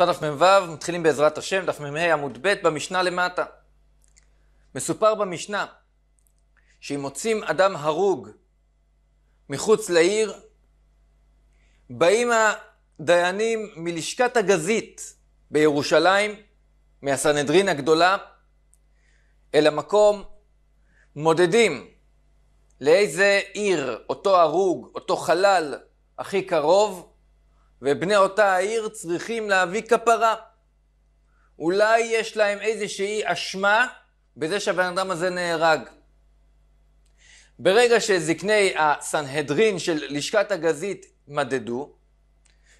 אותה דף מ"ו, מתחילים בעזרת השם, דף מ"ה עמוד ב', במשנה למטה. מסופר במשנה שאם מוצאים אדם הרוג מחוץ לעיר, באים הדיינים מלשכת הגזית בירושלים, מהסנהדרין הגדולה, אל המקום, מודדים לאיזה עיר אותו הרוג, אותו חלל הכי קרוב, ובני אותה העיר צריכים להביא כפרה. אולי יש להם איזושהי אשמה בזה שהבן אדם הזה נהרג. ברגע שזקני הסנהדרין של לשכת הגזית מדדו,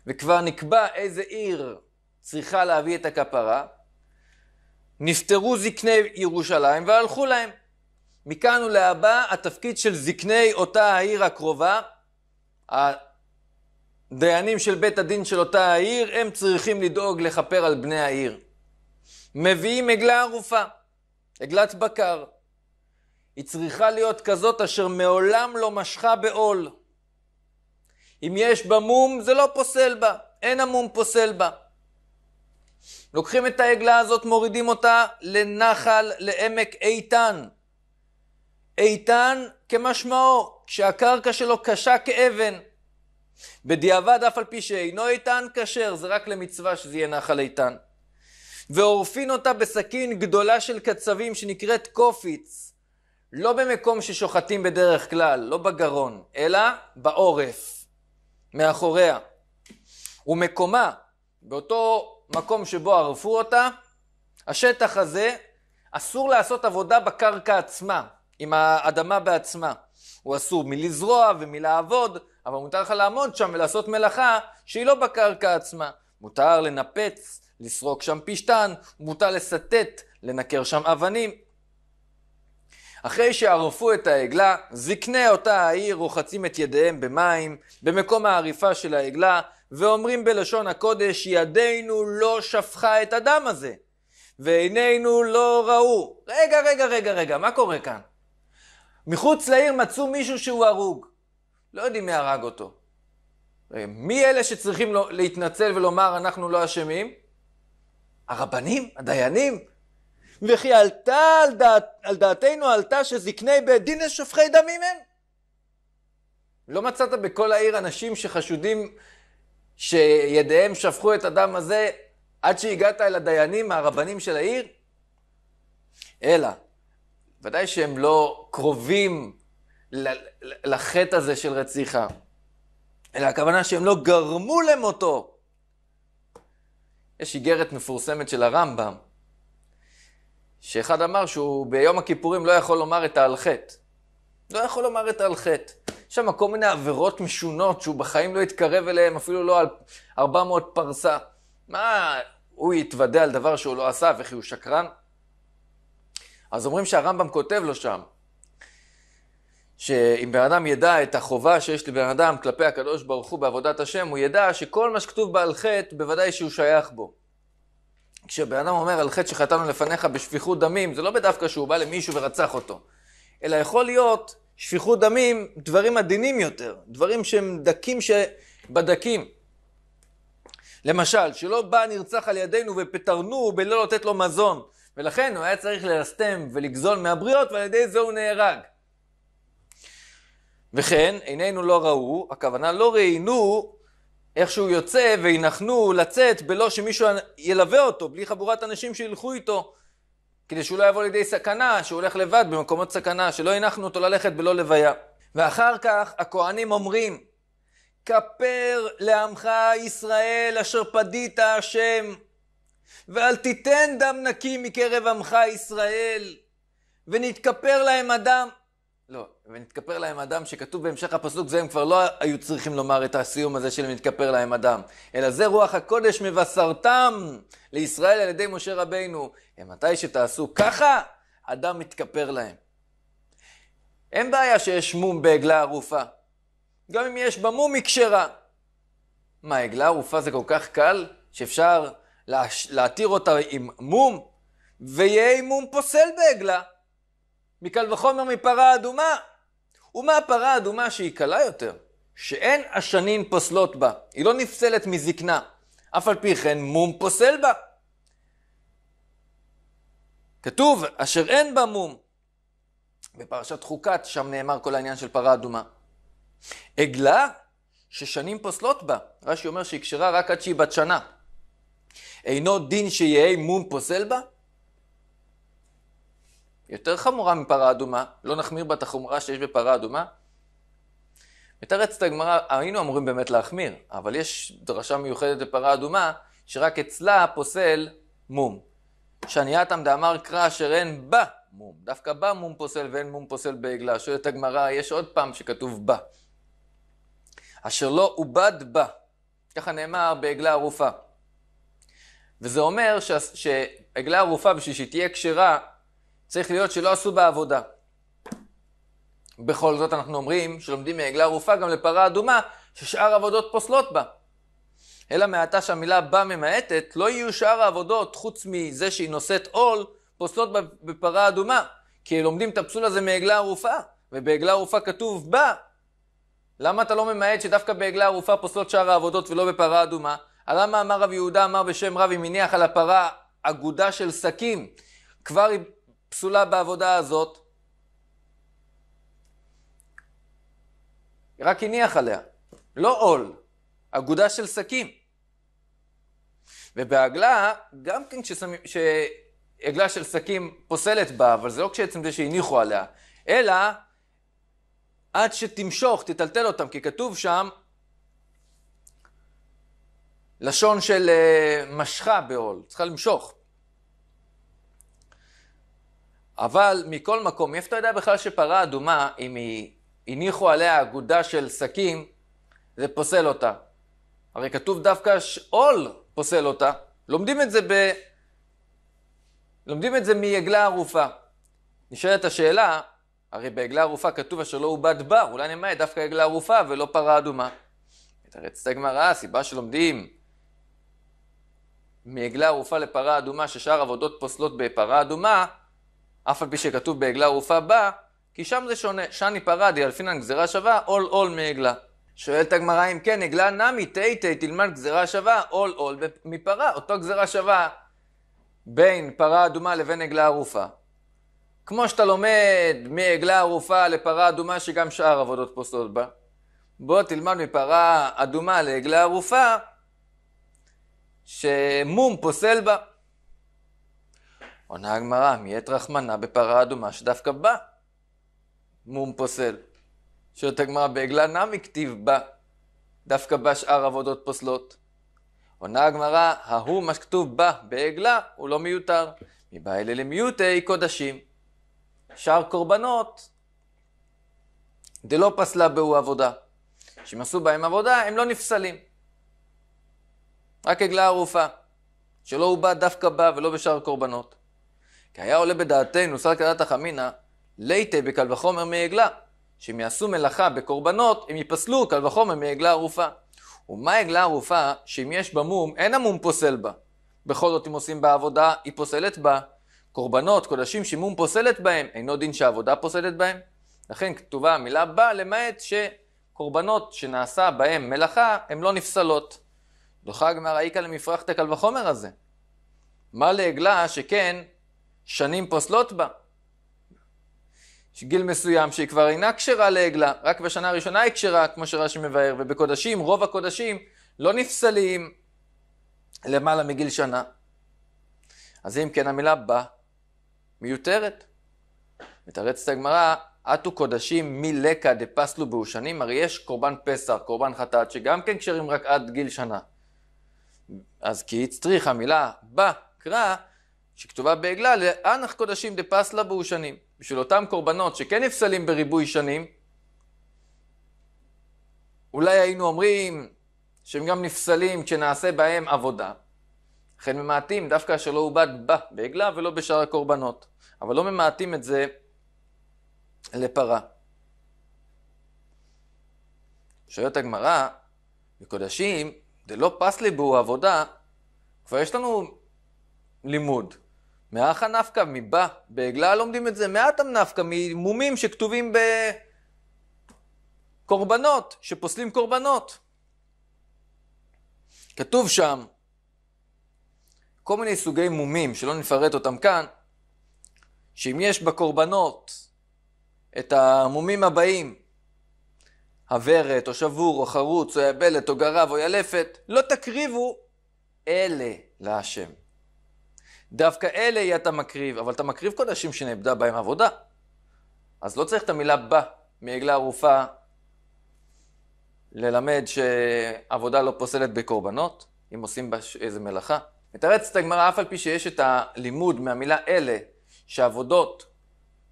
וכבר נקבע איזה עיר צריכה להביא את הכפרה, נפטרו זקני ירושלים והלכו להם. מכאן ולהבא התפקיד של זקני אותה העיר הקרובה, דיינים של בית הדין של אותה העיר, הם צריכים לדאוג לכפר על בני העיר. מביאים עגלה ערופה, עגלת בקר. היא צריכה להיות כזאת אשר מעולם לא משכה בעול. אם יש בה מום, זה לא פוסל בה, אין המום פוסל בה. לוקחים את העגלה הזאת, מורידים אותה לנחל, לעמק איתן. איתן כמשמעו, כשהקרקע שלו קשה כאבן. בדיעבד אף על פי שאינו איתן כשר, זה רק למצווה שזה יהיה נחל איתן. ועורפין אותה בסכין גדולה של קצבים שנקראת קופיץ, לא במקום ששוחטים בדרך כלל, לא בגרון, אלא בעורף, מאחוריה. ומקומה, באותו מקום שבו ערפו אותה, השטח הזה, אסור לעשות עבודה בקרקע עצמה, עם האדמה בעצמה. הוא אסור מלזרוע ומלעבוד, אבל מותר לך לעמוד שם ולעשות מלאכה שהיא לא בקרקע עצמה. מותר לנפץ, לסרוק שם פשתן, מותר לסטט, לנקר שם אבנים. אחרי שערפו את העגלה, זקני אותה העיר רוחצים את ידיהם במים, במקום העריפה של העגלה, ואומרים בלשון הקודש, ידינו לא שפכה את הדם הזה, ועינינו לא ראו. רגע, רגע, רגע, רגע, מה קורה כאן? מחוץ לעיר מצאו מישהו שהוא הרוג. לא יודעים מי הרג אותו. אה, מי אלה שצריכים להתנצל ולומר אנחנו לא אשמים? הרבנים? הדיינים? וכי עלתה על, דעת, על דעתנו עלתה שזקני בית דין לשופכי דמים הם? לא מצאת בכל העיר אנשים שחשודים שידיהם שפכו את הדם הזה עד שהגעת אל הדיינים, הרבנים של העיר? אלא ודאי שהם לא קרובים לחטא הזה של רציחה, אלא הכוונה שהם לא גרמו למותו. יש איגרת מפורסמת של הרמב"ם, שאחד אמר שהוא ביום הכיפורים לא יכול לומר את העל חטא. לא יכול לומר את העל חטא. יש שם כל מיני עבירות משונות שהוא בחיים לא התקרב אליהן, אפילו לא על 400 פרסה. מה, הוא יתוודה על דבר שהוא לא עשה וכי הוא שקרן? אז אומרים שהרמב"ם כותב לו שם, שאם בן אדם ידע את החובה שיש לבן אדם כלפי הקדוש ברוך הוא בעבודת השם, הוא ידע שכל מה שכתוב בעל חטא, בוודאי שהוא שייך בו. כשבן אדם אומר על חטא שחטאנו לפניך בשפיכות דמים, זה לא בדווקא שהוא בא למישהו ורצח אותו, אלא יכול להיות שפיכות דמים, דברים עדינים יותר, דברים שהם דקים שבדקים. למשל, שלא בא נרצח על ידינו ופטרנו בלא לתת לו מזון. ולכן הוא היה צריך ללסתם ולגזול מהבריות, ועל ידי זה הוא נהרג. וכן, עינינו לא ראו, הכוונה לא ראינו איך שהוא יוצא וינחנו לצאת בלא שמישהו ילווה אותו, בלי חבורת אנשים שילכו איתו, כדי שהוא לא יבוא לידי סכנה, שהוא הולך לבד במקומות סכנה, שלא הנחנו אותו ללכת בלא לוויה. ואחר כך הכוהנים אומרים, כפר לעמך ישראל אשר פדית השם ואל תיתן דם נקי מקרב עמך ישראל, ונתכפר להם אדם, לא, ונתכפר להם אדם שכתוב בהמשך הפסוק, זה הם כבר לא היו צריכים לומר את הסיום הזה של נתכפר להם אדם, אלא זה רוח הקודש מבשרתם לישראל על ידי משה רבינו. ומתי שתעשו ככה, אדם מתכפר להם. אין בעיה שיש מום בעגלה ערופה. גם אם יש במום מום, היא כשרה. מה, עגלה ערופה זה כל כך קל, שאפשר להתיר אותה עם מום, ויהיה עם מום פוסל בעגלה. מקל וחומר מפרה אדומה. ומה הפרה האדומה שהיא קלה יותר? שאין השנים פוסלות בה, היא לא נפסלת מזקנה, אף על פי כן מום פוסל בה. כתוב, אשר אין בה מום. בפרשת חוקת, שם נאמר כל העניין של פרה אדומה. עגלה ששנים פוסלות בה, רש"י אומר שהיא כשרה רק עד שהיא בת שנה. אינו דין שיהי מום פוסל בה? יותר חמורה מפרה אדומה, לא נחמיר בה את החומרה שיש בפרה אדומה? מתרצת הגמרא, היינו אמורים באמת להחמיר, אבל יש דרשה מיוחדת בפרה אדומה, שרק אצלה פוסל מום. שנייתם דאמר קרא אשר אין בה מום. דווקא בה מום פוסל ואין מום פוסל בעגלה. שואלת הגמרא, יש עוד פעם שכתוב בה. אשר לא עובד בה. ככה נאמר בעגלה ערופה. וזה אומר ש... שעגלה ערופה בשביל שהיא תהיה כשרה, צריך להיות שלא עשו בה עבודה. בכל זאת אנחנו אומרים שלומדים מעגלה ערופה גם לפרה אדומה, ששאר עבודות פוסלות בה. אלא מעתה שהמילה בה ממעטת, לא יהיו שאר העבודות, חוץ מזה שהיא נושאת עול, פוסלות בפרה אדומה. כי לומדים את הפסול הזה מעגלה ערופה, ובעגלה ערופה כתוב בה. למה אתה לא ממעט שדווקא בעגלה ערופה פוסלות שאר העבודות ולא בפרה אדומה? הרמב"ם אמר רב יהודה אמר בשם רב אם הניח על הפרה אגודה של שקים כבר היא פסולה בעבודה הזאת רק הניח עליה לא עול אגודה של שקים ובעגלה גם כן כששמים שעגלה של שקים פוסלת בה אבל זה לא כשעצם זה שהניחו עליה אלא עד שתמשוך, תטלטל אותם, כי כתוב שם, לשון של אה, משכה בעול, צריכה למשוך. אבל מכל מקום, איפה אתה יודע בכלל שפרה אדומה, אם היא הניחו עליה אגודה של שקים, זה פוסל אותה. הרי כתוב דווקא שעול פוסל אותה. לומדים את זה ב... לומדים את זה מעגלה ערופה. נשאלת השאלה, הרי בעגלה ערופה כתוב אשר לא עובד בר, אולי נמעט דווקא עגלה ערופה ולא פרה אדומה. תראה, מתרצת הגמרא, הסיבה שלומדים מעגלה ערופה לפרה אדומה ששאר עבודות פוסלות בפרה אדומה, אף על פי שכתוב בעגלה ערופה בה, כי שם זה שונה, שאני פרה אלפינן גזירה שווה, עול עול מעגלה. שואלת הגמרא אם כן, עגלה נמי תה תה, תלמד גזירה שווה, עול עול מפרה, אותו גזירה שווה בין פרה אדומה לבין עגלה ערופה. כמו שאתה לומד מעגלה ערופה לפרה אדומה שגם שאר עבודות פוסלות בה, בוא תלמד מפרה אדומה לעגלה ערופה שמום פוסל בה. עונה הגמרא, את רחמנה בפרה אדומה שדווקא בה מום פוסל. שואלת הגמרא, בעגלה נמי כתיב בה, דווקא בה שאר עבודות פוסלות. עונה הגמרא, ההוא מה שכתוב בה בעגלה הוא לא מיותר. מבעי אלה למיעוטי קודשים. שאר קורבנות דלא פסלה בהו עבודה. שאם עשו בהם עבודה, הם לא נפסלים. רק עגלה ערופה, שלא הובע דווקא בה ולא בשאר הקורבנות. כי היה עולה בדעתנו, סל כדת החמינא, ליתה בקל וחומר מעגלה, שאם יעשו מלאכה בקורבנות, הם יפסלו קל וחומר מעגלה ערופה. ומה עגלה ערופה, שאם יש בה מום, אין המום פוסל בה. בכל זאת, אם עושים בה עבודה, היא פוסלת בה. קורבנות, קודשים שמום פוסלת בהם, אינו דין שהעבודה פוסלת בהם. לכן כתובה המילה בה, למעט שקורבנות שנעשה בהם מלאכה, הן לא נפסלות. דוחה הגמרא איכא למפרחת קל וחומר הזה. מה לעגלה שכן שנים פוסלות בה? יש גיל מסוים שהיא כבר אינה כשרה לעגלה, רק בשנה הראשונה היא כשרה, כמו שרש"י מבאר, ובקודשים, רוב הקודשים לא נפסלים למעלה מגיל שנה. אז אם כן המילה בה מיותרת. מתרצת הגמרא, אטו קודשים מלקה דפסלו באושנים, הרי יש קורבן פסח, קורבן חטאת, שגם כן כשרים רק עד גיל שנה. אז כי הצטריך המילה בקרא, שכתובה בעגלה, לאנח קודשים דפסלה בהו שנים. בשביל אותם קורבנות שכן נפסלים בריבוי שנים, אולי היינו אומרים שהם גם נפסלים כשנעשה בהם עבודה. לכן ממעטים דווקא אשר לא עובד בה בעגלה ולא בשאר הקורבנות. אבל לא ממעטים את זה לפרה. שואלת הגמרא, בקודשים דלא פס בו עבודה, כבר יש לנו לימוד. מאחה נפקא מבא, בעגלה לומדים את זה, מעטם נפקא ממומים שכתובים בקורבנות, שפוסלים קורבנות. כתוב שם כל מיני סוגי מומים, שלא נפרט אותם כאן, שאם יש בקורבנות את המומים הבאים, עוורת, או שבור, או חרוץ, או יבלת, או גרב, או ילפת, לא תקריבו אלה להשם. דווקא אלה יהיה אתה מקריב, אבל אתה מקריב קודשים שנאבדה בהם עבודה. אז לא צריך את המילה בה מעגלה ערופה ללמד שעבודה לא פוסלת בקורבנות, אם עושים בה איזה מלאכה. מתרצת הגמרא אף על פי שיש את הלימוד מהמילה אלה, שעבודות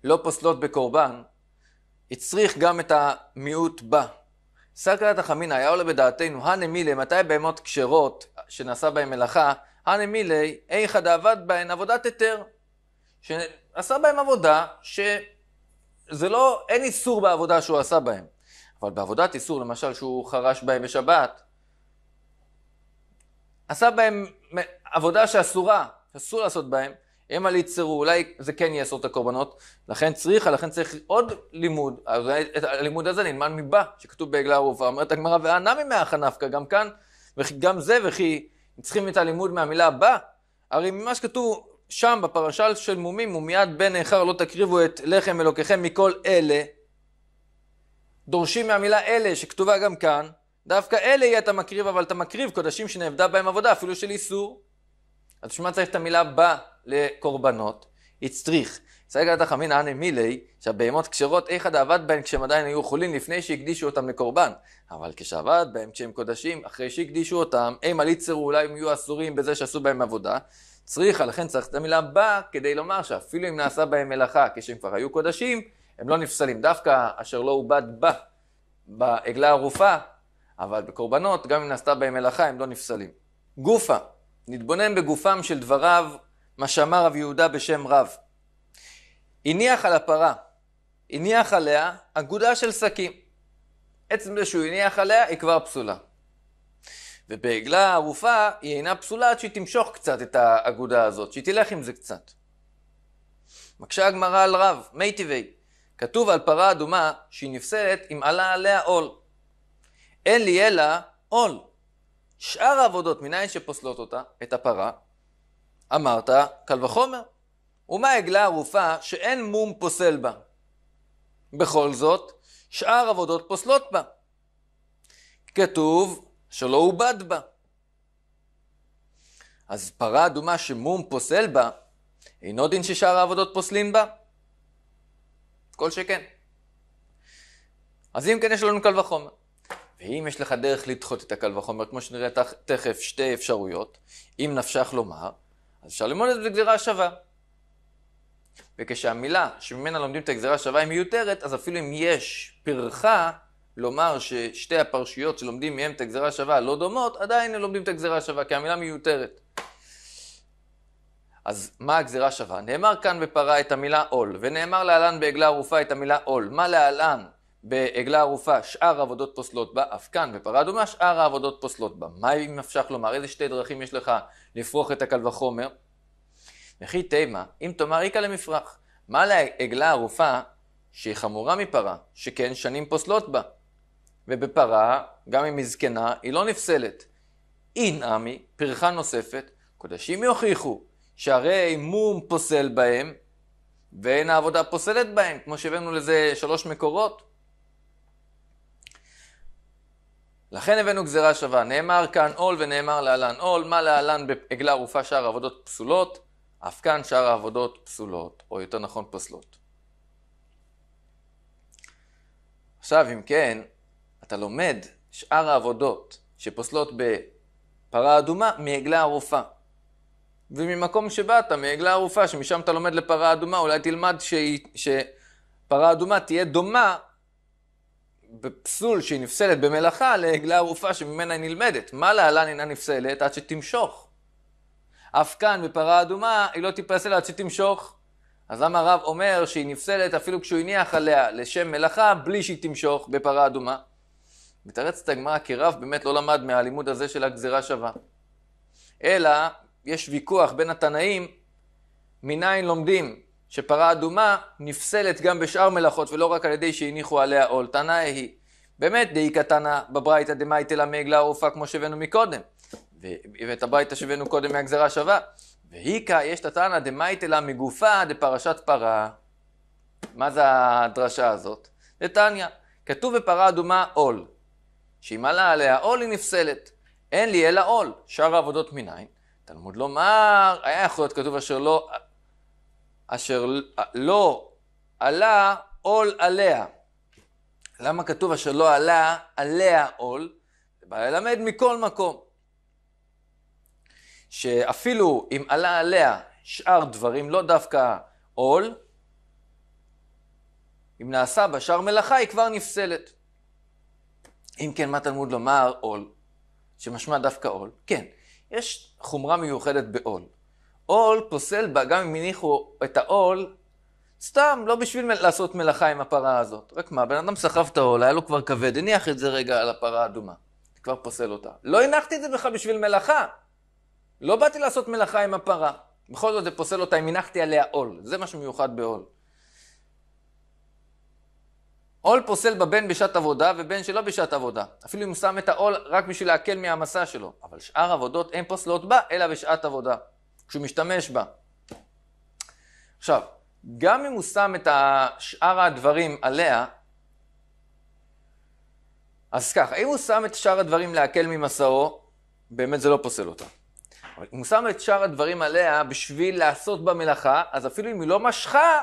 לא פוסלות בקורבן, הצריך גם את המיעוט בה. סקלת החמינא היה עולה בדעתנו, הנה מילי, מתי בהמות כשרות שנעשה בהן מלאכה, הנה מילי, איך דעבד בהן עבודת היתר. שעשה בהן עבודה שזה לא, אין איסור בעבודה שהוא עשה בהן. אבל בעבודת איסור, למשל שהוא חרש בהן בשבת, עשה בהן עבודה שאסורה, אסור לעשות בהן, הם על יצרו, אולי זה כן יאסור את הקורבנות, לכן צריך, לכן צריך עוד לימוד, אולי את הלימוד הזה נלמד מבא, שכתוב בעגלה ערובה, אומרת הגמרא, וענה ממאה חנפקא, גם כאן, גם זה, וכי צריכים את הלימוד מהמילה בא, הרי ממה שכתוב שם בפרשה של מומים, ומיד בן נאחר לא תקריבו את לחם אלוקיכם מכל אלה, דורשים מהמילה אלה, שכתובה גם כאן, דווקא אלה יהיה אתה מקריב, אבל אתה מקריב קודשים שנאבדה בהם עבודה, אפילו של איסור. אז בשביל מה צריך את המילה בא לקורבנות? הצטריך. צריך לדעת חמין עני מילי, שהבהמות כשרות, איך עד עבד בהן כשהם עדיין היו חולים לפני שהקדישו אותם לקורבן. אבל כשעבד בהם כשהם קודשים, אחרי שהקדישו אותם, הם על יצרו אולי הם יהיו אסורים בזה שעשו בהם עבודה. צריך, לכן צריך את המילה בא, כדי לומר שאפילו אם נעשה בהם מלאכה, כשהם כבר היו קודשים, הם לא נפסלים. דווקא אשר לא עובד בא, בעגלה ערופה, אבל בקורבנות, גם אם נעשתה בהם מלאכה, הם לא נפסלים. גופה, נתבונן בגופם של דבריו, מה שאמר רב יהודה בשם רב. הניח על הפרה, הניח עליה אגודה של שקים. עצם זה שהוא הניח עליה היא כבר פסולה. ובעגלה ערופה היא אינה פסולה עד שהיא תמשוך קצת את האגודה הזאת, שהיא תלך עם זה קצת. מקשה הגמרא על רב, מי טבעי. כתוב על פרה אדומה שהיא נפסלת אם עלה עליה עול. אין לי אלא עול. שאר העבודות מניין שפוסלות אותה, את הפרה, אמרת קל וחומר. ומה עגלה ערופה שאין מום פוסל בה? בכל זאת, שאר עבודות פוסלות בה. כתוב שלא עובד בה. אז פרה אדומה שמום פוסל בה, אינו דין ששאר העבודות פוסלים בה? כל שכן. אז אם כן, יש לנו קל וחומר. ואם יש לך דרך לדחות את הקל וחומר, כמו שנראה תכ- תכף, שתי אפשרויות, אם נפשך לומר, אז אפשר ללמוד את זה בגזירה שווה. וכשהמילה שממנה לומדים את הגזירה שווה היא מיותרת, אז אפילו אם יש פרחה לומר ששתי הפרשיות שלומדים מהם את הגזירה שווה לא דומות, עדיין הם לומדים את הגזירה שווה, כי המילה מיותרת. אז מה הגזירה שווה? נאמר כאן בפרה את המילה עול, ונאמר להלן בעגלה ערופה את המילה עול. מה להלן בעגלה ערופה שאר העבודות פוסלות בה, אף כאן בפרה אדומה שאר העבודות פוסלות בה. מה אם אפשר לומר? איזה שתי דרכים יש לך לפרוח את הקל וחומר? וכי תימה, אם תאמר איכא למפרח, מה לעגלה ערופה שהיא חמורה מפרה, שכן שנים פוסלות בה? ובפרה, גם אם היא זקנה, היא לא נפסלת. אין עמי, פרחה נוספת, קודשים יוכיחו, שהרי מום פוסל בהם, ואין העבודה פוסלת בהם, כמו שהבאנו לזה שלוש מקורות. לכן הבאנו גזירה שווה, נאמר כאן עול ונאמר להלן עול, מה להלן בעגלה ערופה שאר העבודות פסולות, אף כאן שאר העבודות פסולות, או יותר נכון פסלות. עכשיו אם כן, אתה לומד שאר העבודות שפוסלות בפרה אדומה מעגלה ערופה. וממקום שבאת, מעגלה ערופה, שמשם אתה לומד לפרה אדומה, אולי תלמד ש... שפרה אדומה תהיה דומה בפסול שהיא נפסלת במלאכה לעגלה ערופה שממנה היא נלמדת. מה להלן אינה נפסלת עד שתמשוך. אף כאן בפרה אדומה היא לא תיפסל עד שתמשוך. אז למה הרב אומר שהיא נפסלת אפילו כשהוא הניח עליה לשם מלאכה בלי שהיא תמשוך בפרה אדומה? מתרצת הגמרא כי רב באמת לא למד מהלימוד הזה של הגזירה שווה. אלא יש ויכוח בין התנאים מניין לומדים שפרה אדומה נפסלת גם בשאר מלאכות ולא רק על ידי שהניחו עליה עול. תנא היא. באמת דאי קטנה בברייתא דמאי תלמי עגלה ערופה כמו שהבאנו מקודם. ואת הברייתא שהבאנו קודם מהגזרה שווה. והיכא יש את התנא דמאי תלמי גופה דפרשת פרה. מה זה הדרשה הזאת? דתניא. כתוב בפרה אדומה עול. שאם עלה עליה עול היא נפסלת. אין לי אלא עול. שאר העבודות מניין? תלמוד לומר, היה יכול להיות כתוב אשר לא אשר אה, לא עלה עול עליה. למה כתוב אשר לא עלה עליה עול? זה בא ללמד מכל מקום. שאפילו אם עלה עליה שאר דברים, לא דווקא עול, אם נעשה בשאר מלאכה היא כבר נפסלת. אם כן, מה תלמוד לומר עול? שמשמע דווקא עול? כן, יש חומרה מיוחדת בעול. עול פוסל בה, גם אם הניחו את העול, סתם, לא בשביל לעשות מלאכה עם הפרה הזאת. רק מה, בן אדם סחב את העול, היה לו כבר כבד, הניח את זה רגע על הפרה האדומה. כבר פוסל אותה. לא הנחתי את זה בכלל בשביל מלאכה. לא באתי לעשות מלאכה עם הפרה. בכל זאת זה פוסל אותה אם הנחתי עליה עול. זה מה שמיוחד בעול. עול פוסל בבן בשעת עבודה ובן שלא בשעת עבודה. אפילו אם הוא שם את העול רק בשביל להקל מהמסע שלו. אבל שאר עבודות אין פוסלות בה, אלא בשעת עבודה. כשהוא משתמש בה. עכשיו, גם אם הוא שם את שאר הדברים עליה, אז ככה, אם הוא שם את שאר הדברים להקל ממסעו, באמת זה לא פוסל אותה. אבל אם הוא שם את שאר הדברים עליה בשביל לעשות בה מלאכה, אז אפילו אם היא לא משכה,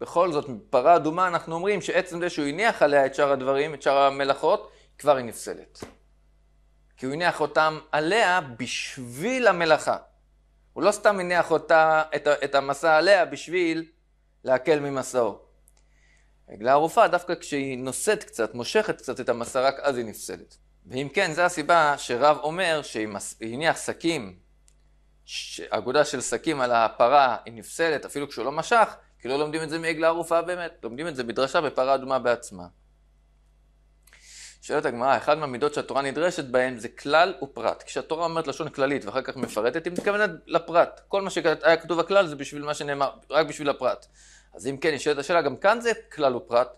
בכל זאת, פרה אדומה אנחנו אומרים שעצם זה שהוא הניח עליה את שאר הדברים, את שאר המלאכות, כבר היא נפסלת. כי הוא הניח אותם עליה בשביל המלאכה. הוא לא סתם הניח אותה, את, את המסע עליה בשביל להקל ממסעו. עגלה הרופאה, דווקא כשהיא נושאת קצת, מושכת קצת את המסע, רק אז היא נפסדת. ואם כן, זו הסיבה שרב אומר שהיא הניח שקים, אגודה של שקים על הפרה, היא נפסדת, אפילו כשהוא לא משך, כי לא לומדים את זה מעגלה הרופאה באמת, לומדים את זה בדרשה בפרה אדומה בעצמה. שואלת הגמרא, אחד מהמידות שהתורה נדרשת בהן זה כלל ופרט. כשהתורה אומרת לשון כללית ואחר כך מפרטת, היא מתכוונת לפרט. כל מה שהיה כתוב הכלל זה בשביל מה שנאמר, רק בשביל הפרט. אז אם כן, נשאלת השאלה, גם כאן זה כלל ופרט,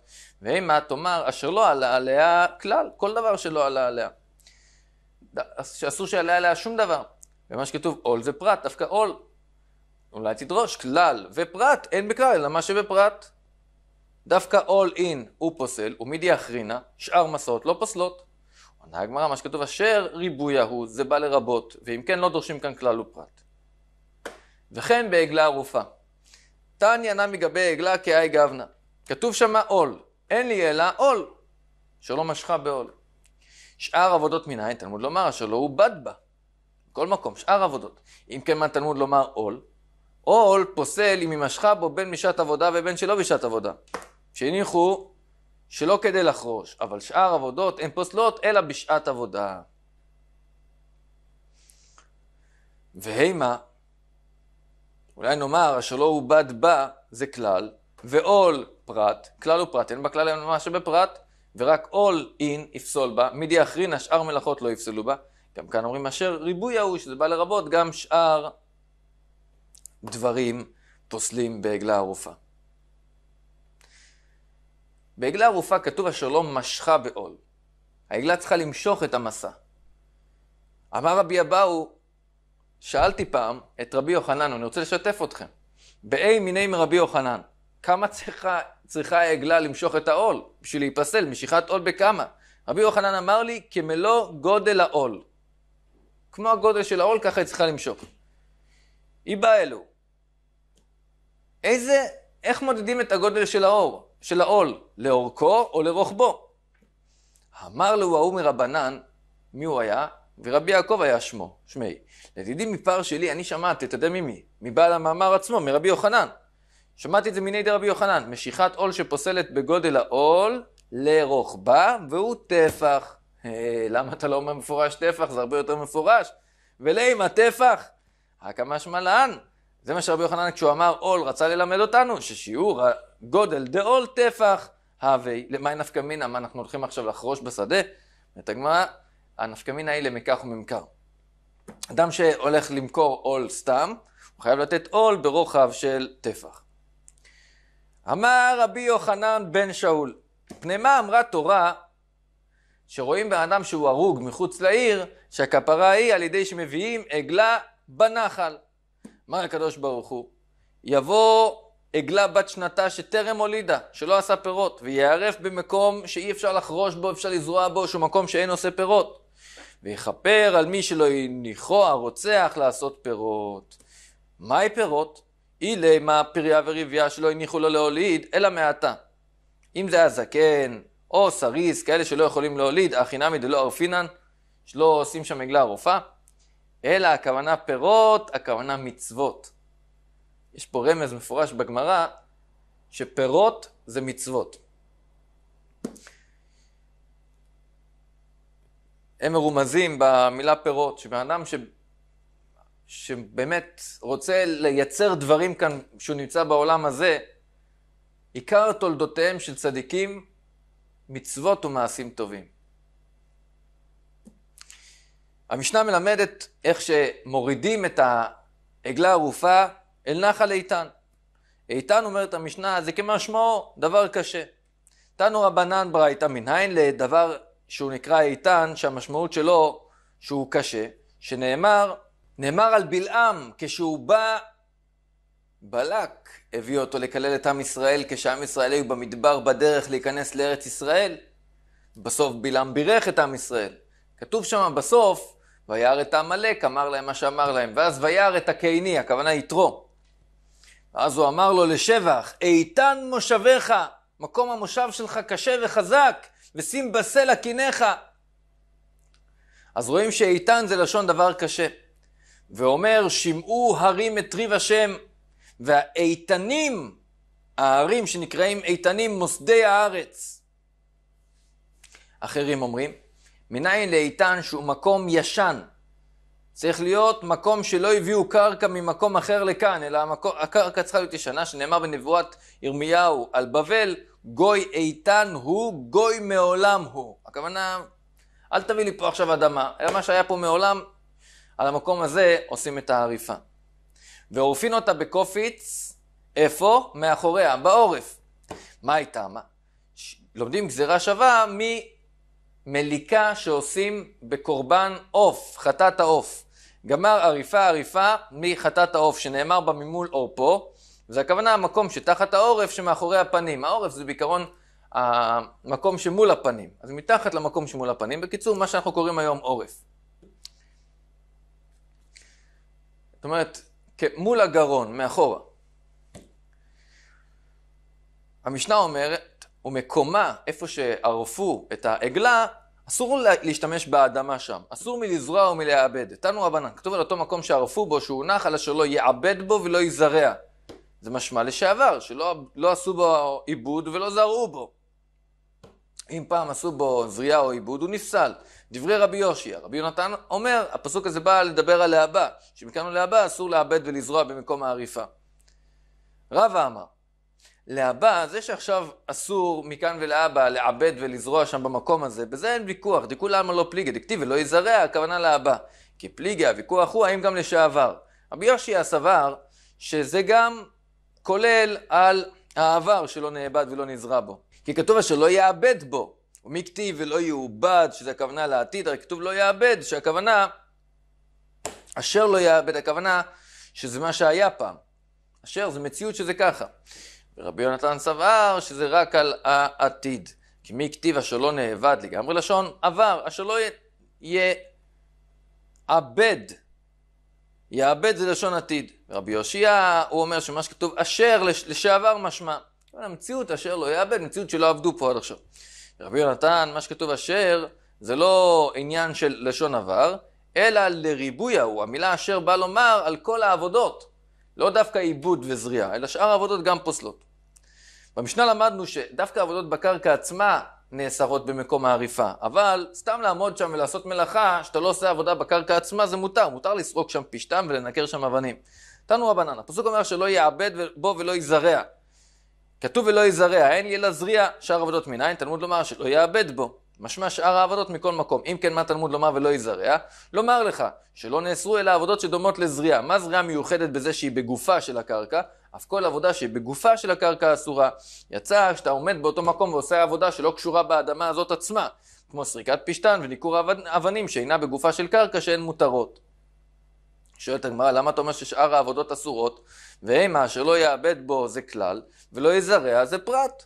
ואם והמה תאמר אשר לא עלה עליה כלל, כל דבר שלא עלה עליה. שאסור שיעלה עליה שום דבר. ומה שכתוב עול זה פרט, דווקא עול. אולי תדרוש כלל ופרט, אין בכלל, אלא מה שבפרט. דווקא אול אין הוא פוסל, ומידי אחרינה, שאר מסעות לא פוסלות. עונה הגמרא, מה שכתוב אשר ריבוי ההוא, זה בא לרבות, ואם כן לא דורשים כאן כלל ופרט. וכן בעגלה ערופה. תניא נמי גבי עגלה כאי גבנה. כתוב שמה עול, אין לי אלא עול, שלא משכה בעול. שאר עבודות מנין, תלמוד לומר, אשר לא עובד בה. כל מקום, שאר עבודות. אם כן, מה תלמוד לומר עול? עול פוסל אם היא משכה בו בין משעת עבודה ובין שלא בשעת עבודה. שהניחו שלא כדי לחרוש, אבל שאר עבודות הן פוסלות אלא בשעת עבודה. והימה, אולי נאמר, אשר לא עובד בה זה כלל, ועול פרט, כלל הוא פרט, אין בה כלל מה שבפרט, ורק עול אין יפסול בה, מידי אחרין השאר מלאכות לא יפסלו בה. גם כאן אומרים אשר ריבוי ההוא, שזה בא לרבות גם שאר דברים פוסלים בעגלה ערופה. בעגלה ערופה כתוב אשר לא משכה בעול. העגלה צריכה למשוך את המסע. אמר רבי אבאו, שאלתי פעם את רבי יוחנן, אני רוצה לשתף אתכם. באי מיני מרבי יוחנן, כמה צריכה, צריכה העגלה למשוך את העול בשביל להיפסל? משיכת עול בכמה? רבי יוחנן אמר לי, כמלוא גודל העול. כמו הגודל של העול, ככה היא צריכה למשוך. היא באה אלו. איזה, איך מודדים את הגודל של האור, של העול? לאורכו או לרוחבו. אמר לו ההוא מרבנן, מי הוא היה? ורבי יעקב היה שמו, שמי. לדידי מפר שלי, אני שמעתי, אתה יודע ממי? מבעל המאמר עצמו, מרבי יוחנן. שמעתי את זה מיני דרבי יוחנן, משיכת עול שפוסלת בגודל העול לרוחבה, והוא טפח. Hey, אה, למה אתה לא אומר מפורש טפח? זה הרבה יותר מפורש. ולימה טפח, משמע לאן? זה מה שרבי יוחנן כשהוא אמר עול רצה ללמד אותנו, ששיעור הגודל דעול טפח. הווי, למאי נפקא מינא, מה אנחנו הולכים עכשיו לחרוש בשדה? את הגמרא, הנפקא מינא היא למקח וממכר. אדם שהולך למכור עול סתם, הוא חייב לתת עול ברוחב של טפח. אמר רבי יוחנן בן שאול, פני מה אמרה תורה שרואים באדם שהוא הרוג מחוץ לעיר, שהכפרה היא על ידי שמביאים עגלה בנחל. אמר הקדוש ברוך הוא, יבוא עגלה בת שנתה שטרם הולידה, שלא עשה פירות, ויערף במקום שאי אפשר לחרוש בו, אפשר לזרוע בו, שהוא מקום שאין עושה פירות. ויכפר על מי שלא הניחו הרוצח לעשות פירות. מהי פירות? אילי מה פריה וריביה שלא הניחו לו להוליד, אלא מעתה. אם זה היה זקן, או סריס, כאלה שלא יכולים להוליד, אחי נמי דלא ערפינן, שלא עושים שם עגלה ערופה, אלא הכוונה פירות, הכוונה מצוות. יש פה רמז מפורש בגמרא, שפירות זה מצוות. הם מרומזים במילה פירות, אדם ש... שבאמת רוצה לייצר דברים כאן, שהוא נמצא בעולם הזה, עיקר תולדותיהם של צדיקים, מצוות ומעשים טובים. המשנה מלמדת איך שמורידים את העגלה הערופה אל נחל איתן. איתן אומרת המשנה, זה כמשמעו, דבר קשה. תנו רבנן ברייתא מנין לדבר שהוא נקרא איתן, שהמשמעות שלו שהוא קשה, שנאמר, נאמר על בלעם, כשהוא בא, בלק הביא אותו לקלל את עם ישראל, כשעם ישראל היו במדבר בדרך להיכנס לארץ ישראל. בסוף בלעם בירך את עם ישראל. כתוב שם בסוף, וירא את עמלק, אמר להם מה שאמר להם, ואז וירא את הקיני, הכוונה יתרו. אז הוא אמר לו לשבח, איתן מושביך, מקום המושב שלך קשה וחזק, ושים בסלע קיניך. אז רואים שאיתן זה לשון דבר קשה. ואומר, שמעו הרים את ריב השם, והאיתנים, ההרים שנקראים איתנים, מוסדי הארץ. אחרים אומרים, מניין לאיתן שהוא מקום ישן, צריך להיות מקום שלא הביאו קרקע ממקום אחר לכאן, אלא המקום, הקרקע צריכה להיות ישנה, שנאמר בנבואת ירמיהו על בבל, גוי איתן הוא, גוי מעולם הוא. הכוונה, אל תביא לי פה עכשיו אדמה, אלא מה שהיה פה מעולם, על המקום הזה עושים את העריפה. ועורפין אותה בקופיץ, איפה? מאחוריה, בעורף. מה הייתה? מה? ש... לומדים גזירה שווה ממליקה שעושים בקורבן עוף, חטאת העוף. גמר עריפה עריפה מחטאת העוף שנאמר בה ממול עורפו, זה הכוונה המקום שתחת העורף שמאחורי הפנים. העורף זה בעיקרון המקום שמול הפנים. אז מתחת למקום שמול הפנים, בקיצור, מה שאנחנו קוראים היום עורף. זאת אומרת, מול הגרון, מאחורה. המשנה אומרת, ומקומה, איפה שערפו את העגלה, אסור להשתמש באדמה שם, אסור מלזרוע ומלעבד. תנו רבנן, כתוב על אותו מקום שערפו בו, שהוא נח אלא שלא יעבד בו ולא יזרע. זה משמע לשעבר, שלא לא עשו בו עיבוד ולא זרעו בו. אם פעם עשו בו זריעה או עיבוד, הוא נפסל. דברי רבי יושיע, רבי יונתן אומר, הפסוק הזה בא לדבר על להבה, שמכאן ולהבא אסור לעבד ולזרוע במקום העריפה. רבא אמר, להבא, זה שעכשיו אסור מכאן ולהבא לעבד ולזרוע שם במקום הזה, בזה אין ויכוח, דכולי עלמא לא פליגה, דכתיב ולא יזרע, הכוונה להבא. כי פליגה, הוויכוח הוא האם גם לשעבר. רבי יושיע סבר שזה גם כולל על העבר שלא נאבד ולא נזרע בו. כי כתוב אשר לא יאבד בו, ומכתיב ולא יאובד, שזה הכוונה לעתיד, הרי כתוב לא יאבד, שהכוונה, אשר לא יאבד, הכוונה שזה מה שהיה פעם. אשר זה מציאות שזה ככה. רבי יונתן סבר שזה רק על העתיד. כי מי כתיב אשר לא נאבד לגמרי לשון עבר, אשר לא יאבד. יאבד זה לשון עתיד. רבי יאשיה, הוא אומר שמה שכתוב אשר לשעבר משמע. המציאות אשר לא יאבד, מציאות שלא עבדו פה עד עכשיו. רבי יונתן, מה שכתוב אשר, זה לא עניין של לשון עבר, אלא לריבוי ההוא. המילה אשר בא לומר על כל העבודות. לא דווקא עיבוד וזריעה, אלא שאר העבודות גם פוסלות. במשנה למדנו שדווקא עבודות בקרקע עצמה נאסרות במקום העריפה, אבל סתם לעמוד שם ולעשות מלאכה, שאתה לא עושה עבודה בקרקע עצמה זה מותר, מותר לסרוק שם פשתם ולנקר שם אבנים. תנו הבננה. הפסוק אומר שלא יעבד בו ולא יזרע. כתוב ולא יזרע, אין לי אלא זריע, שאר עבודות מנין, תלמוד לומר שלא יעבד בו. משמע שאר העבודות מכל מקום. אם כן, מה תלמוד לומר ולא יזרע? לומר לך שלא נאסרו אלא עבודות שדומות לזריעה. מה זריעה מיוחדת בזה שהיא בגופה של הקרקע? אף כל עבודה שהיא בגופה של הקרקע אסורה. יצא שאתה עומד באותו מקום ועושה עבודה שלא קשורה באדמה הזאת עצמה, כמו סריקת פשתן וניכור אבנים שאינה בגופה של קרקע שהן מותרות. שואלת הגמרא, למה אתה אומר ששאר העבודות אסורות? והמה אשר לא יאבד בו זה כלל, ולא יזרע זה פרט.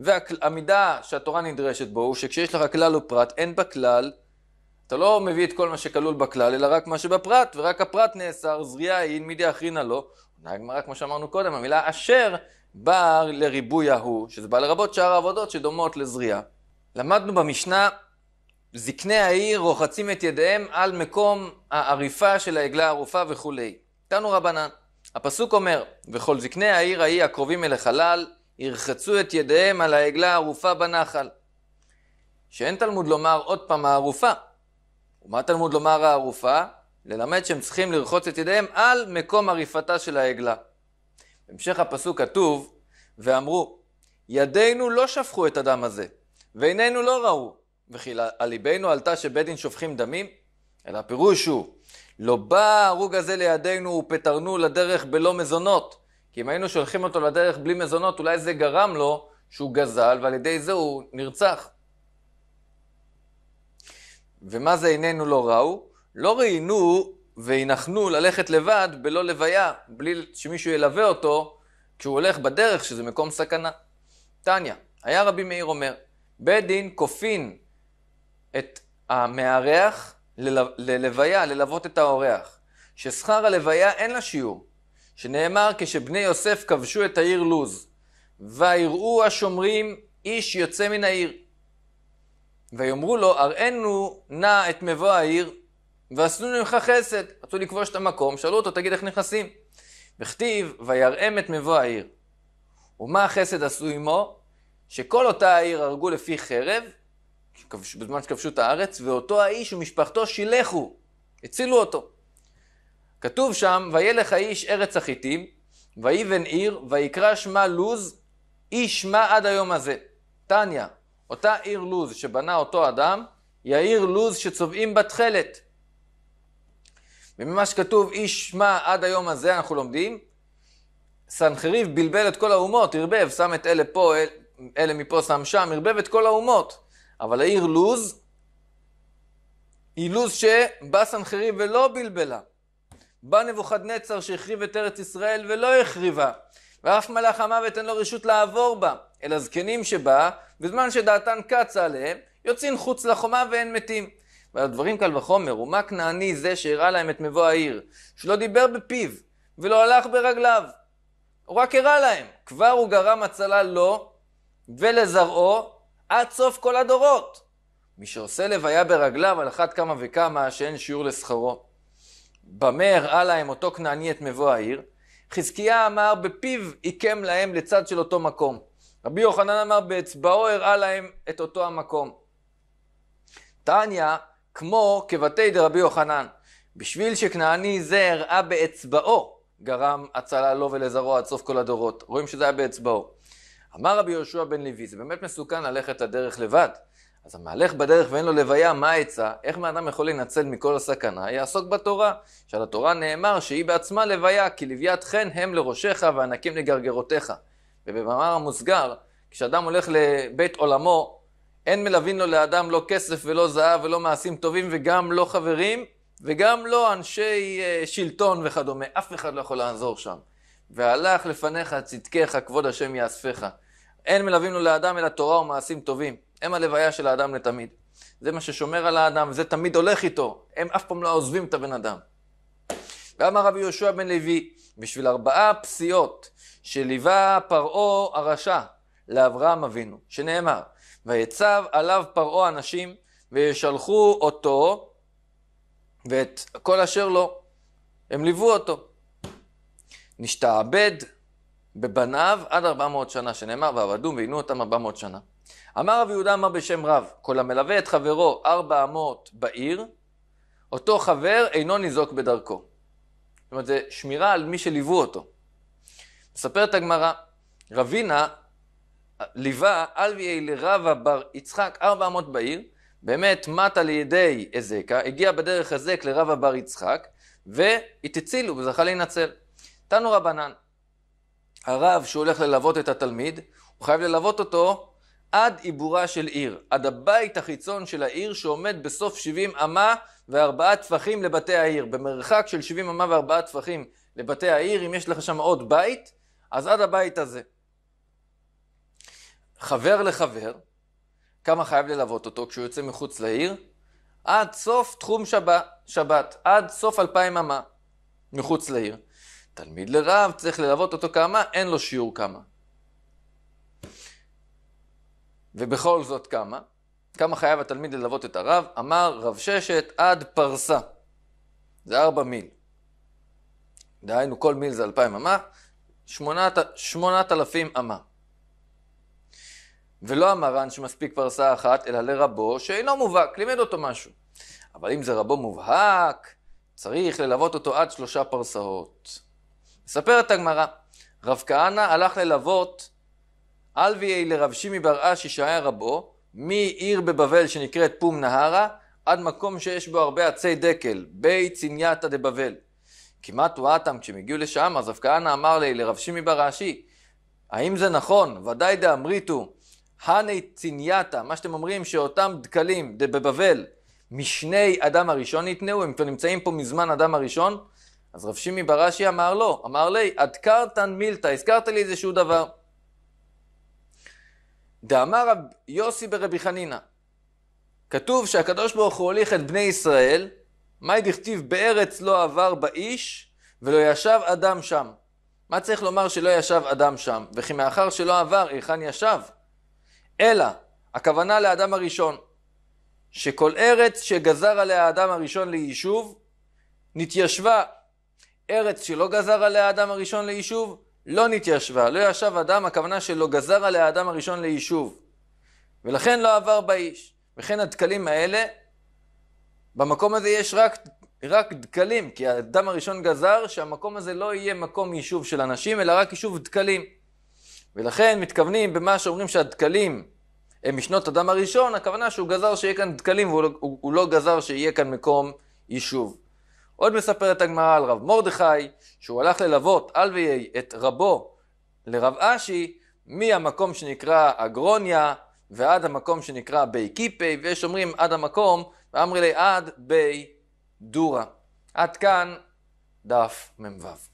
והמידה שהתורה נדרשת בו הוא שכשיש לך כלל ופרט, אין בכלל, אתה לא מביא את כל מה שכלול בכלל, אלא רק מה שבפרט, ורק הפרט נאסר, זריעה אין, מידי אחרינה לא. עונה הגמרא, כמו שאמרנו קודם, המילה אשר באה לריבוי ההוא, שזה בא לרבות שאר העבודות שדומות לזריעה. למדנו במשנה, זקני העיר רוחצים את ידיהם על מקום העריפה של העגלה הערופה וכולי. תנו רבנן. הפסוק אומר, וכל זקני העיר ההיא הקרובים אל החלל, ירחצו את ידיהם על העגלה הערופה בנחל. שאין תלמוד לומר עוד פעם הערופה. ומה תלמוד לומר הערופה? ללמד שהם צריכים לרחוץ את ידיהם על מקום עריפתה של העגלה. בהמשך הפסוק כתוב, ואמרו, ידינו לא שפכו את הדם הזה, ועינינו לא ראו, וכי על ליבנו עלתה שבית דין שופכים דמים? אלא הפירוש הוא, לא בא ההרוג הזה לידינו ופתרנו לדרך בלא מזונות, כי אם היינו שולחים אותו לדרך בלי מזונות, אולי זה גרם לו שהוא גזל, ועל ידי זה הוא נרצח. ומה זה עינינו לא ראו? לא ראינו וינחנו ללכת לבד בלא לוויה, בלי שמישהו ילווה אותו כשהוא הולך בדרך, שזה מקום סכנה. טניה, היה רבי מאיר אומר, בית דין כופין את המארח ללו... ללוויה, ללוות את האורח, ששכר הלוויה אין לה שיעור, שנאמר כשבני יוסף כבשו את העיר לוז, ויראו השומרים איש יוצא מן העיר. ויאמרו לו, הראנו נא את מבוא העיר, ועשינו ממך חסד. רצו לכבוש את המקום, שאלו אותו, תגיד איך נכנסים. וכתיב, ויראם את מבוא העיר. ומה החסד עשו עמו? שכל אותה העיר הרגו לפי חרב, בזמן שכבשו את הארץ, ואותו האיש ומשפחתו שילחו, הצילו אותו. כתוב שם, וילך האיש ארץ החיתים, ויבן עיר, ויקרא שמה לוז, איש מה עד היום הזה. טניה, אותה עיר לוז שבנה אותו אדם, היא העיר לוז שצובעים בה תכלת. וממה שכתוב איש מה עד היום הזה אנחנו לומדים, סנחריב בלבל את כל האומות, ערבב, שם את אלה פה, אל, אלה מפה, שם שם, ערבב את כל האומות. אבל העיר לוז, היא לוז שבא סנחריב ולא בלבלה. בא נבוכדנצר שהחריב את ארץ ישראל ולא החריבה, ואף מלאך המוות אין לו רשות לעבור בה, אלא זקנים שבה, בזמן שדעתן קצה עליהם, יוצאים חוץ לחומה ואין מתים. ועל דברים קל וחומר, ומה כנעני זה שהראה להם את מבוא העיר, שלא דיבר בפיו, ולא הלך ברגליו. הוא רק הראה להם, כבר הוא גרם הצלה לו ולזרעו עד סוף כל הדורות. מי שעושה לוויה ברגליו על אחת כמה וכמה שאין שיעור לשכרו. במה הראה להם אותו כנעני את מבוא העיר? חזקיה אמר, בפיו עיקם להם לצד של אותו מקום. רבי יוחנן אמר, באצבעו הראה להם את אותו המקום. תניא, כמו כבתי דרבי יוחנן, בשביל שכנעני זה הראה באצבעו, גרם הצלה לו ולזרוע עד סוף כל הדורות. רואים שזה היה באצבעו. אמר רבי יהושע בן לוי, זה באמת מסוכן ללכת הדרך לבד. אז המהלך בדרך ואין לו לוויה, מה העצה? איך בן אדם יכול להינצל מכל הסכנה? יעסוק בתורה. שעל התורה נאמר שהיא בעצמה לוויה, כי לוויית חן הם לראשיך וענקים לגרגרותיך. ובמאמר המוסגר, כשאדם הולך לבית עולמו, אין מלווין לו לאדם לא כסף ולא זהב ולא מעשים טובים וגם לא חברים וגם לא אנשי אה, שלטון וכדומה. אף אחד לא יכול לעזור שם. והלך לפניך צדקך, כבוד השם יאספך. אין מלווין לו לאדם אלא תורה ומעשים טובים. הם הלוויה של האדם לתמיד. זה מה ששומר על האדם, זה תמיד הולך איתו. הם אף פעם לא עוזבים את הבן אדם. ואמר רבי יהושע בן לוי, בשביל ארבעה פסיעות שליווה פרעה הרשע לאברהם אבינו, שנאמר, ויצב עליו פרעה אנשים, וישלחו אותו ואת כל אשר לו. הם ליוו אותו. נשתעבד בבניו עד ארבע מאות שנה, שנאמר, ועבדום ועינו אותם ארבע מאות שנה. אמר רב יהודה אמר בשם רב, כל המלווה את חברו ארבע אמות בעיר, אותו חבר אינו ניזוק בדרכו. זאת אומרת, זה שמירה על מי שליוו אותו. מספרת הגמרא, רבינה ליווה אלוויה לרבה בר יצחק ארבע אמות בעיר, באמת מתה לידי אזקה, הגיע בדרך אזק לרבה בר יצחק, והיא תציל, וזכה להינצל. תנו רבנן, הרב שהולך ללוות את התלמיד, הוא חייב ללוות אותו עד עיבורה של עיר, עד הבית החיצון של העיר שעומד בסוף 70 אמה וארבעה טפחים לבתי העיר. במרחק של 70 אמה וארבעה טפחים לבתי העיר, אם יש לך שם עוד בית, אז עד הבית הזה. חבר לחבר, כמה חייב ללוות אותו כשהוא יוצא מחוץ לעיר? עד סוף תחום שבת, שבת עד סוף אלפיים אמה מחוץ לעיר. תלמיד לרב צריך ללוות אותו כמה, אין לו שיעור כמה. ובכל זאת כמה? כמה חייב התלמיד ללוות את הרב? אמר רב ששת עד פרסה. זה ארבע מיל. דהיינו כל מיל זה אלפיים אמה, שמונת, שמונת אלפים אמה. ולא המרן שמספיק פרסה אחת, אלא לרבו שאינו מובהק, לימד אותו משהו. אבל אם זה רבו מובהק, צריך ללוות אותו עד שלושה פרסאות. מספרת הגמרא, רב כהנא הלך ללוות אלוויהי לרב שימי בר אשי שהיה רבו, מעיר בבבל שנקראת פום נהרה, עד מקום שיש בו הרבה עצי דקל, בי צנייתא דבבל. כמעט וואטם כשהם הגיעו לשם, אז רב כהנא אמר לי לרב שימי בר אשי, האם זה נכון? ודאי דאמריתו, הני צנייתא, מה שאתם אומרים שאותם דקלים דבבל, משני אדם הראשון יתנאו, הם כבר נמצאים פה מזמן אדם הראשון? אז רב שימי בר אשי אמר לו, אמר לי, עד קרתן מילתא, הזכרת לי איזשהו דבר. דאמר רב יוסי ברבי חנינא. כתוב שהקדוש ברוך הוא הוליך את בני ישראל, מאי דכתיב בארץ לא עבר באיש ולא ישב אדם שם. מה צריך לומר שלא ישב אדם שם? וכי מאחר שלא עבר, היכן ישב? אלא, הכוונה לאדם הראשון, שכל ארץ שגזר עליה האדם הראשון ליישוב, נתיישבה. ארץ שלא גזר עליה האדם הראשון ליישוב, לא נתיישבה, לא ישב אדם, הכוונה שלא גזר עליה האדם הראשון ליישוב. ולכן לא עבר באיש. וכן הדקלים האלה, במקום הזה יש רק, רק דקלים, כי האדם הראשון גזר שהמקום הזה לא יהיה מקום יישוב של אנשים, אלא רק יישוב דקלים. ולכן מתכוונים במה שאומרים שהדקלים הם משנות אדם הראשון, הכוונה שהוא גזר שיהיה כאן דקלים והוא לא, הוא, הוא לא גזר שיהיה כאן מקום יישוב. עוד מספרת הגמרא על רב מרדכי, שהוא הלך ללוות על ויהי את רבו לרב אשי, מהמקום שנקרא אגרוניה ועד המקום שנקרא בי קיפי, ויש אומרים עד המקום, ואמרי לי עד בי דורה. עד כאן דף מ"ו.